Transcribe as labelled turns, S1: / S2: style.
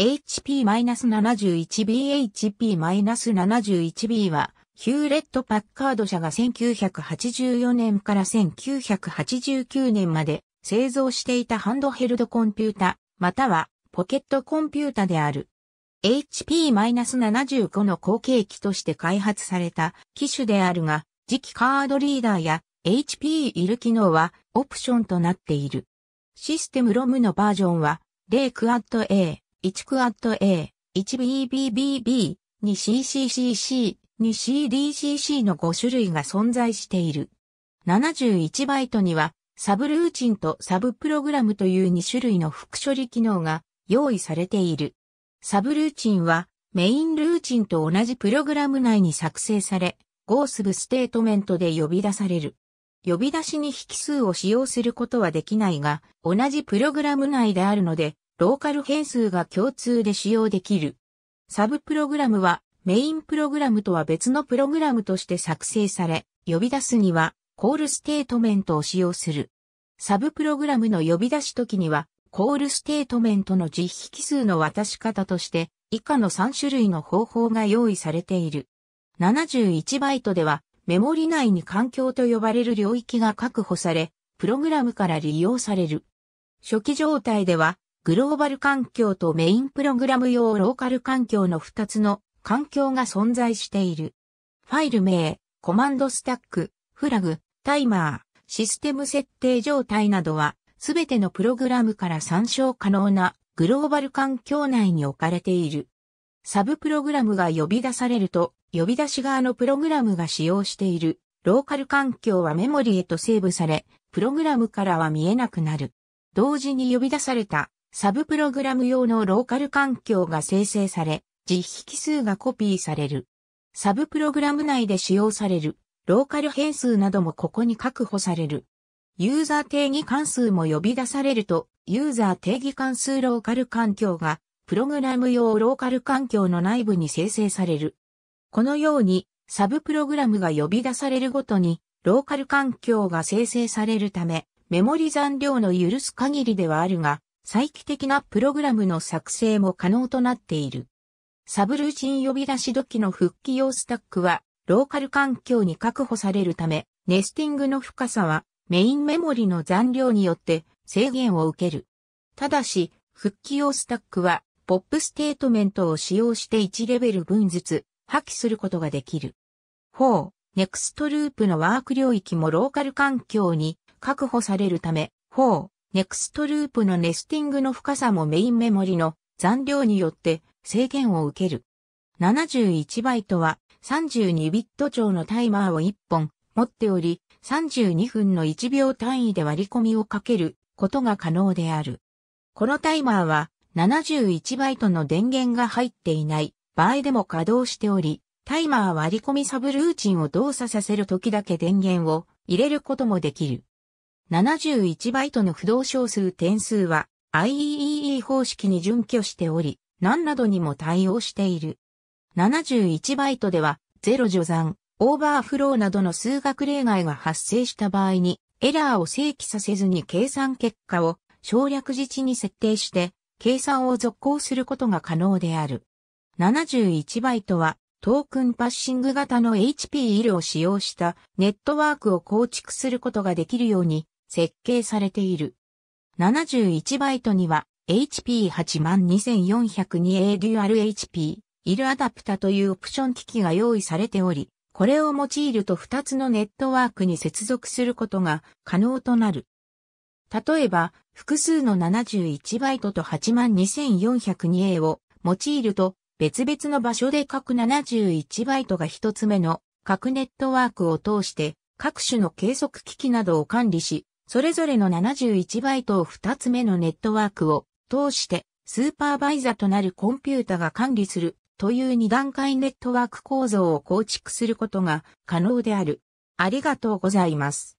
S1: HP-71BHP-71B は、ヒューレット・パッカード社が1984年から1989年まで製造していたハンドヘルドコンピュータ、またはポケットコンピュータである。HP-75 の後継機として開発された機種であるが、次期カードリーダーや HP いる機能はオプションとなっている。システムロムのバージョンはレイクアッド A。1クアット A、1BBBB、2CCCC、2CDCC の5種類が存在している。71バイトには、サブルーチンとサブプログラムという2種類の副処理機能が用意されている。サブルーチンは、メインルーチンと同じプログラム内に作成され、ゴースブステートメントで呼び出される。呼び出しに引数を使用することはできないが、同じプログラム内であるので、ローカル変数が共通で使用できる。サブプログラムはメインプログラムとは別のプログラムとして作成され、呼び出すにはコールステートメントを使用する。サブプログラムの呼び出し時には、コールステートメントの実引数の渡し方として、以下の3種類の方法が用意されている。71バイトでは、メモリ内に環境と呼ばれる領域が確保され、プログラムから利用される。初期状態では、グローバル環境とメインプログラム用ローカル環境の2つの環境が存在している。ファイル名、コマンドスタック、フラグ、タイマー、システム設定状態などは、すべてのプログラムから参照可能なグローバル環境内に置かれている。サブプログラムが呼び出されると、呼び出し側のプログラムが使用しているローカル環境はメモリへとセーブされ、プログラムからは見えなくなる。同時に呼び出されたサブプログラム用のローカル環境が生成され、実引数がコピーされる。サブプログラム内で使用されるローカル変数などもここに確保される。ユーザー定義関数も呼び出されると、ユーザー定義関数ローカル環境が、プログラム用ローカル環境の内部に生成される。このように、サブプログラムが呼び出されるごとに、ローカル環境が生成されるため、メモリ残量の許す限りではあるが、再帰的なプログラムの作成も可能となっている。サブルーチン呼び出し時の復帰用スタックは、ローカル環境に確保されるため、ネスティングの深さは、メインメモリの残量によって制限を受ける。ただし、復帰用スタックは、ポップステートメントを使用して1レベル分ずつ破棄することができる。4、ネクストループのワーク領域もローカル環境に確保されるため、4、ネクストループのネスティングの深さもメインメモリの残量によって制限を受ける。71バイトは32ビット長のタイマーを1本持っており、32分の1秒単位で割り込みをかけることが可能である。このタイマーは71バイトの電源が入っていない場合でも稼働しており、タイマー割り込みサブルーチンを動作させる時だけ電源を入れることもできる。71バイトの不動小数点数は IEEE 方式に準拠しており、何などにも対応している。71バイトでは、ゼロ除算、オーバーフローなどの数学例外が発生した場合に、エラーを正規させずに計算結果を省略自治に設定して、計算を続行することが可能である。71バイトは、トークンパッシング型の HP イルを使用したネットワークを構築することができるように設計されている。71バイトには HP82402A デュアル HP イルアダプタというオプション機器が用意されており、これを用いると2つのネットワークに接続することが可能となる。例えば、複数の71バイトと 82402A を用いると、別々の場所で各71バイトが1つ目の各ネットワークを通して各種の計測機器などを管理し、それぞれの71バイトを2つ目のネットワークを通してスーパーバイザとなるコンピュータが管理するという二段階ネットワーク構造を構築することが可能である。ありがとうございます。